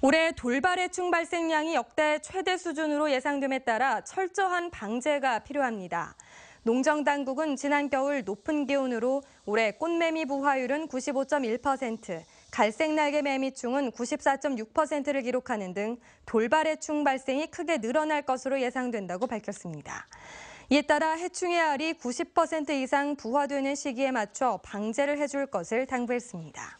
올해 돌발해충 발생량이 역대 최대 수준으로 예상됨에 따라 철저한 방제가 필요합니다. 농정 당국은 지난 겨울 높은 기온으로 올해 꽃매미 부화율은 95.1%, 갈색 날개 매미충은 94.6%를 기록하는 등 돌발해충 발생이 크게 늘어날 것으로 예상된다고 밝혔습니다. 이에 따라 해충의 알이 90% 이상 부화되는 시기에 맞춰 방제를 해줄 것을 당부했습니다.